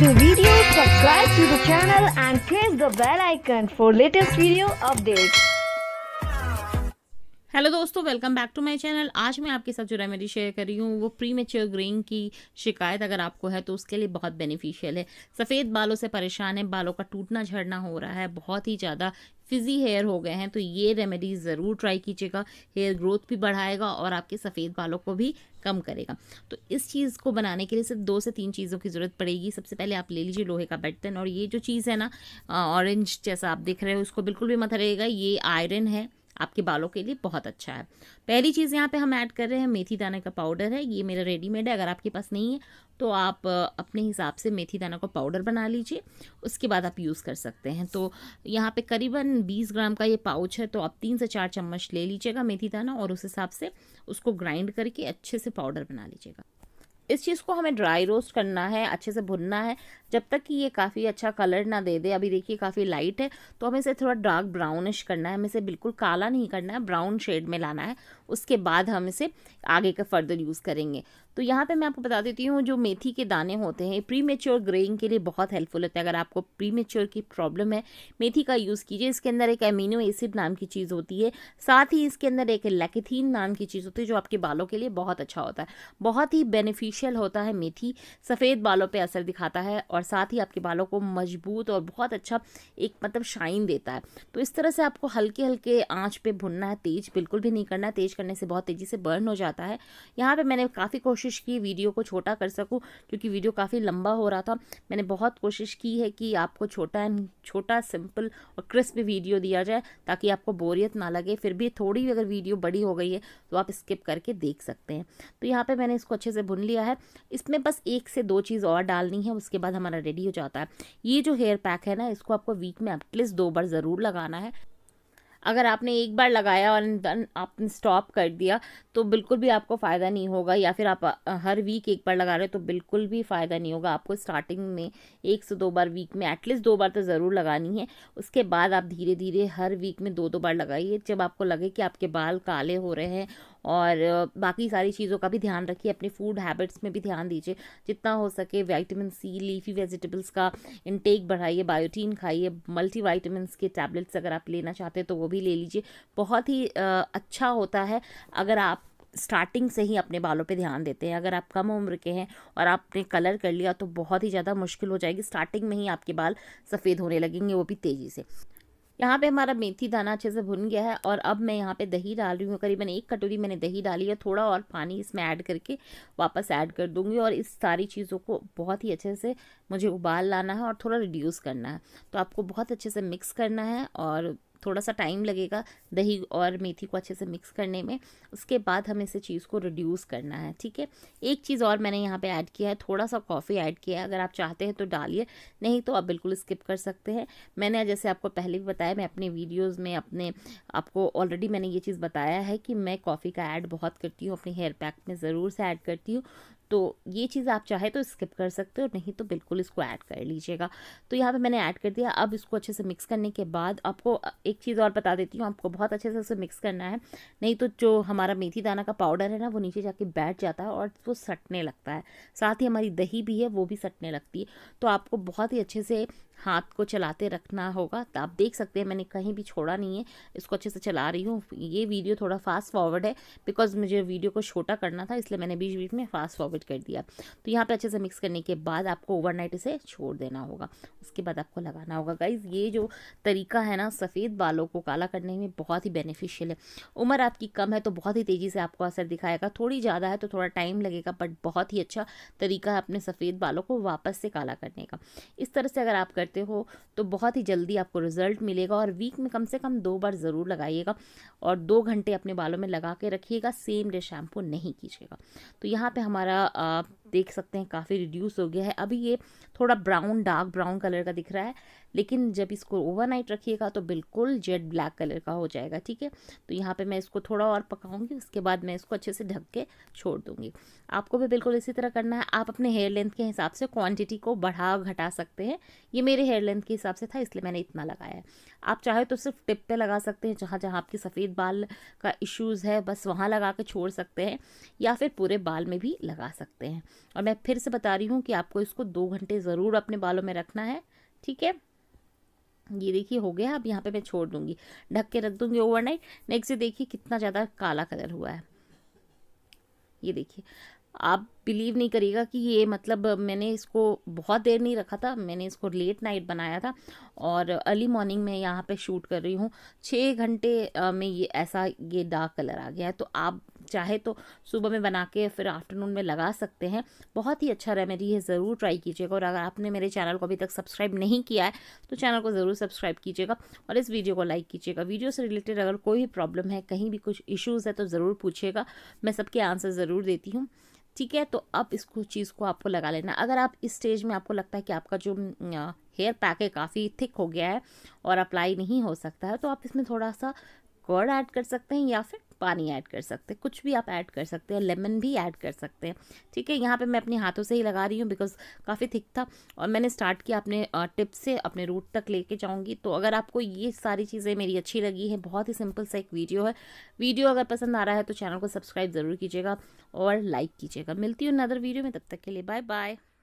like the video, subscribe to the channel and press the bell icon for latest video updates. Hello दोस्तों welcome back to my channel आज मैं आपके साथ जो remedy share कर रही हूँ वो प्री मेच्योर ग्रेइंग की शिकायत अगर आपको है तो उसके लिए बहुत बेनिफिशियल है सफ़ेद बालों से परेशान है बालों का टूटना झड़ना हो रहा है बहुत ही ज़्यादा फिजी हेयर हो गए हैं तो ये रेमेडी ज़रूर ट्राई कीजिएगा हेयर ग्रोथ भी बढ़ाएगा और आपके सफ़ेद बालों को भी कम करेगा तो इस चीज़ को बनाने के लिए सिर्फ दो से तीन चीज़ों की ज़रूरत पड़ेगी सबसे पहले आप ले लीजिए लोहे का बर्तन और ये जो चीज़ है ना ऑरेंज जैसा आप देख रहे हो उसको बिल्कुल भी मत रहेगा ये आयरन है आपके बालों के लिए बहुत अच्छा है पहली चीज़ यहाँ पे हम ऐड कर रहे हैं मेथी दाना का पाउडर है ये मेरा रेडीमेड है अगर आपके पास नहीं है तो आप अपने हिसाब से मेथी दाना का पाउडर बना लीजिए उसके बाद आप यूज़ कर सकते हैं तो यहाँ पे करीबन 20 ग्राम का ये पाउच है तो आप तीन से चार चम्मच ले लीजिएगा मेथी दाना और उस हिसाब से उसको ग्राइंड करके अच्छे से पाउडर बना लीजिएगा इस चीज़ को हमें ड्राई रोस्ट करना है अच्छे से भुनना है जब तक कि ये काफ़ी अच्छा कलर ना दे दे अभी देखिए काफ़ी लाइट है तो हमें इसे थोड़ा डार्क ब्राउनिश करना है हमें इसे बिल्कुल काला नहीं करना है ब्राउन शेड में लाना है उसके बाद हम इसे आगे का फर्दर यूज़ करेंगे तो यहाँ पे मैं आपको बता देती हूँ जो मेथी के दाने होते हैं प्री मेच्योर ग्रेइंग के लिए बहुत हेल्पफुल होते हैं अगर आपको प्री मेच्योर की प्रॉब्लम है मेथी का यूज़ कीजिए इसके अंदर एक एमिनो एसिड नाम की चीज़ होती है साथ ही इसके अंदर एक लैकेथीन नाम की चीज़ होती है जो आपके बालों के लिए बहुत अच्छा होता है बहुत ही बेनिफिश बेनिफिशियल होता है मेथी सफ़ेद बालों पे असर दिखाता है और साथ ही आपके बालों को मजबूत और बहुत अच्छा एक मतलब शाइन देता है तो इस तरह से आपको हल्के हल्के आँच पर भुनना है तेज बिल्कुल भी नहीं करना तेज करने से बहुत तेज़ी से बर्न हो जाता है यहाँ पर मैंने काफ़ी कोशिश की वीडियो को छोटा कर सकूँ क्योंकि वीडियो काफ़ी लंबा हो रहा था मैंने बहुत कोशिश की है कि आपको छोटा एंड छोटा सिंपल और क्रिस्प वीडियो दिया जाए ताकि आपको बोरियत ना लगे फिर भी थोड़ी अगर वीडियो बड़ी हो गई है तो आप स्किप करके देख सकते हैं तो यहाँ पे मैंने इसको अच्छे से भुन लिया है इसमें बस एक से दो चीज़ और डालनी है उसके बाद हमारा रेडी हो जाता है ये जो हेयर पैक है ना इसको आपको वीक में एटलीस्ट दो बार ज़रूर लगाना है अगर आपने एक बार लगाया और आपने स्टॉप कर दिया तो बिल्कुल भी आपको फ़ायदा नहीं होगा या फिर आप हर वीक एक बार लगा रहे हो तो बिल्कुल भी फ़ायदा नहीं होगा आपको स्टार्टिंग में एक से दो बार वीक में एटलीस्ट दो बार तो ज़रूर लगानी है उसके बाद आप धीरे धीरे हर वीक में दो दो बार लगाइए जब आपको लगे कि आपके बाल काले हो रहे हैं और बाकी सारी चीज़ों का भी ध्यान रखिए अपने फूड हैबिट्स में भी ध्यान दीजिए जितना हो सके वाइटामिन सी लीफी वेजिटेबल्स का इनटेक बढ़ाइए बायोटीन खाइए मल्टी वाइटमिनस के टैबलेट्स अगर आप लेना चाहते हैं तो वो भी ले लीजिए बहुत ही अच्छा होता है अगर आप स्टार्टिंग से ही अपने बालों पे ध्यान देते हैं अगर आप कम उम्र के हैं और आपने कलर कर लिया तो बहुत ही ज़्यादा मुश्किल हो जाएगी स्टार्टिंग में ही आपके बाल सफ़ेद होने लगेंगे वो भी तेज़ी से यहाँ पे हमारा मेथी दाना अच्छे से भुन गया है और अब मैं यहाँ पे दही डाल रही हूँ करीबन एक कटोरी मैंने दही डाली है थोड़ा और पानी इसमें ऐड करके वापस ऐड कर दूँगी और इस सारी चीज़ों को बहुत ही अच्छे से मुझे उबाल लाना है और थोड़ा रिड्यूस करना है तो आपको बहुत अच्छे से मिक्स करना है और थोड़ा सा टाइम लगेगा दही और मेथी को अच्छे से मिक्स करने में उसके बाद हमें इस चीज़ को रिड्यूस करना है ठीक है एक चीज़ और मैंने यहाँ पे ऐड किया है थोड़ा सा कॉफ़ी ऐड किया है अगर आप चाहते हैं तो डालिए नहीं तो आप बिल्कुल स्किप कर सकते हैं मैंने जैसे आपको पहले भी बताया मैं अपने वीडियोज़ में अपने आपको ऑलरेडी मैंने ये चीज़ बताया है कि मैं कॉफ़ी का ऐड बहुत करती हूँ अपने हेयर पैक में ज़रूर से ऐड करती हूँ तो ये चीज़ आप चाहे तो स्किप कर सकते हो नहीं तो बिल्कुल इसको ऐड कर लीजिएगा तो यहाँ पे मैंने ऐड कर दिया अब इसको अच्छे से मिक्स करने के बाद आपको एक चीज़ और बता देती हूँ आपको बहुत अच्छे से उसे मिक्स करना है नहीं तो जो हमारा मेथी दाना का पाउडर है ना वो नीचे जाके बैठ जाता है और वो सटने लगता है साथ ही हमारी दही भी है वो भी सटने लगती है तो आपको बहुत ही अच्छे से हाथ को चलाते रखना होगा तो आप देख सकते हैं मैंने कहीं भी छोड़ा नहीं है इसको अच्छे से चला रही हूँ ये वीडियो थोड़ा फास्ट फॉरवर्ड है बिकॉज मुझे वीडियो को छोटा करना था इसलिए मैंने बीच बीच में फास्ट फॉरवर्ड कर दिया तो यहाँ पर अच्छे से मिक्स करने के बाद आपको ओवरनाइट इसे छोड़ देना होगा उसके बाद आपको लगाना होगा गाइज ये जो तरीका है ना सफ़ेद बालों को काला करने में बहुत ही बेनिफिशियल है उम्र आपकी कम है तो बहुत ही तेज़ी से आपको असर दिखाएगा थोड़ी ज़्यादा है तो थोड़ा टाइम लगेगा बट बहुत ही अच्छा तरीका है अपने सफ़ेद बालों को वापस से काला करने का इस तरह से अगर आप कर करते हो तो बहुत ही जल्दी आपको रिजल्ट मिलेगा और वीक में कम से कम दो बार ज़रूर लगाइएगा और दो घंटे अपने बालों में लगा के रखिएगा सेम डे शैम्पू नहीं कीजिएगा तो यहाँ पर हमारा आप देख सकते हैं काफ़ी रिड्यूस हो गया है अभी ये थोड़ा ब्राउन डार्क ब्राउन कलर का दिख रहा है लेकिन जब इसको ओवरनाइट रखिएगा तो बिल्कुल जेड ब्लैक कलर का हो जाएगा ठीक है तो यहाँ पे मैं इसको थोड़ा और पकाऊंगी उसके बाद मैं इसको अच्छे से ढक के छोड़ दूँगी आपको भी बिल्कुल इसी तरह करना है आप अपने हेयर लेंथ के हिसाब से क्वान्टिटी को बढ़ा घटा सकते हैं ये मेरे हेयर लेंथ के हिसाब से था इसलिए मैंने इतना लगाया है आप चाहे तो सिर्फ टिप पर लगा सकते हैं जहाँ जहाँ आपकी सफ़ेद बाल का इशूज़ है बस वहाँ लगा के छोड़ सकते हैं या फिर पूरे बाल में भी लगा सकते हैं और मैं फिर से बता रही हूँ कि आपको इसको दो घंटे ज़रूर अपने बालों में रखना है ठीक है ये देखिए हो गया अब यहाँ पे मैं छोड़ दूंगी ढक के रख दूंगी ओवरनाइट नेक्स्ट देखिए कितना ज़्यादा काला कलर हुआ है ये देखिए आप बिलीव नहीं करिएगा कि ये मतलब मैंने इसको बहुत देर नहीं रखा था मैंने इसको लेट नाइट बनाया था और अर्ली मॉर्निंग में यहाँ पे शूट कर रही हूँ छः घंटे में ये ऐसा ये डार्क कलर आ गया है तो आप चाहे तो सुबह में बना के फिर आफ्टरनून में लगा सकते हैं बहुत ही अच्छा रेमेडी है ज़रूर ट्राई कीजिएगा और अगर आपने मेरे चैनल को अभी तक सब्सक्राइब नहीं किया है तो चैनल को ज़रूर सब्सक्राइब कीजिएगा और इस वीडियो को लाइक कीजिएगा वीडियो से रिलेटेड अगर कोई भी प्रॉब्लम है कहीं भी कुछ इश्यूज़ है तो ज़रूर पूछिएगा मैं सबके आंसर ज़रूर देती हूँ ठीक है तो अब इसको चीज़ को आपको लगा लेना अगर आप इस स्टेज में आपको लगता है कि आपका जो हेयर पैक है काफ़ी थिक हो गया है और अप्लाई नहीं हो सकता है तो आप इसमें थोड़ा सा कर्ड ऐड कर सकते हैं या फिर पानी ऐड कर सकते हैं कुछ भी आप ऐड कर सकते हैं लेमन भी ऐड कर सकते हैं ठीक है यहाँ पे मैं अपने हाथों से ही लगा रही हूँ बिकॉज काफ़ी थिक था और मैंने स्टार्ट किया अपने टिप से अपने रूट तक लेके जाऊँगी तो अगर आपको ये सारी चीज़ें मेरी अच्छी लगी है बहुत ही सिंपल सा एक वीडियो है वीडियो अगर पसंद आ रहा है तो चैनल को सब्सक्राइब ज़रूर कीजिएगा और लाइक कीजिएगा मिलती हूँ नदर वीडियो में तब तक के लिए बाय बाय